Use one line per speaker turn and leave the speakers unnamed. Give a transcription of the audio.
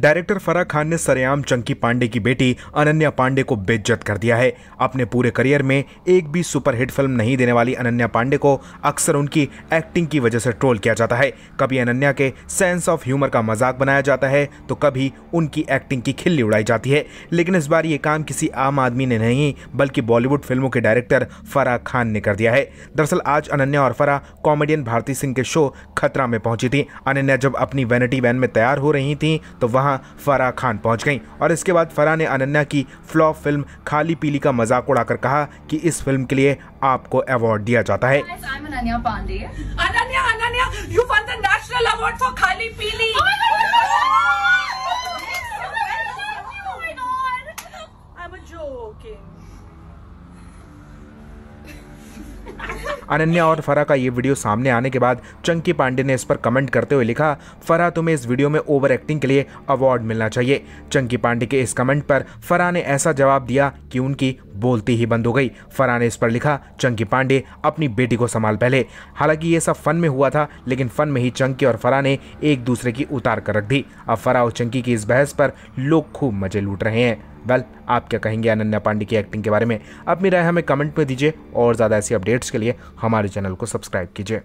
director Farah Khan ने सरेआम चंकी पांडे की बेटी अनन्या पांडे को बेज्जत कर दिया है अपने पूरे करियर में एक भी सुपरहिट फिल्म नहीं देने वाली अनन्या पांडे को अक्सर उनकी एक्टिंग की वजह से ट्रोल किया जाता है कभी अनन्या के सेंस ऑफ ह्यूमर का मजाक बनाया जाता है तो कभी उनकी एक्टिंग की खिल्ली उड़ाई जाती है लेकिन इस बार ये काम किसी आम आदमी ने नहीं बल्कि बॉलीवुड फिल्मों के डायरेक्टर फराह खान ने कर दिया है दरअसल आज अनन्या और फराह कॉमेडियन भारती सिंह के शो खतरा में पहुंची थी अनन्या जब अपनी वैनिटी वैन में तैयार हो रही थी तो वहां वहां फराह खान पहुंच गईं और इसके बाद फराह ने अनन्या की फ्लॉप फिल्म खाली पीली का मजाक उड़ाकर कहा कि इस फिल्म के लिए आपको अवार्ड दिया जाता है अनन्या और फरा का ये वीडियो सामने आने के बाद चंकी पांडे ने इस पर कमेंट करते हुए लिखा फरा तुम्हें इस वीडियो में ओवर एक्टिंग के लिए अवार्ड मिलना चाहिए चंकी पांडे के इस कमेंट पर फरा ने ऐसा जवाब दिया कि उनकी बोलती ही बंद हो गई फरा ने इस पर लिखा चंकी पांडे अपनी बेटी को संभाल पहले हालांकि ये सब फन में हुआ था लेकिन फन में ही चंकी और फरा ने एक दूसरे की उतार कर रख दी अब फरा और चंकी की इस बहस पर लोग खूब मजे लूट रहे हैं वेल आप क्या कहेंगे अनन्या पांडे की एक्टिंग के बारे में अपनी राय हमें कमेंट में दीजिए और ज़्यादा ऐसी अपडेट्स के लिए हमारे चैनल को सब्सक्राइब कीजिए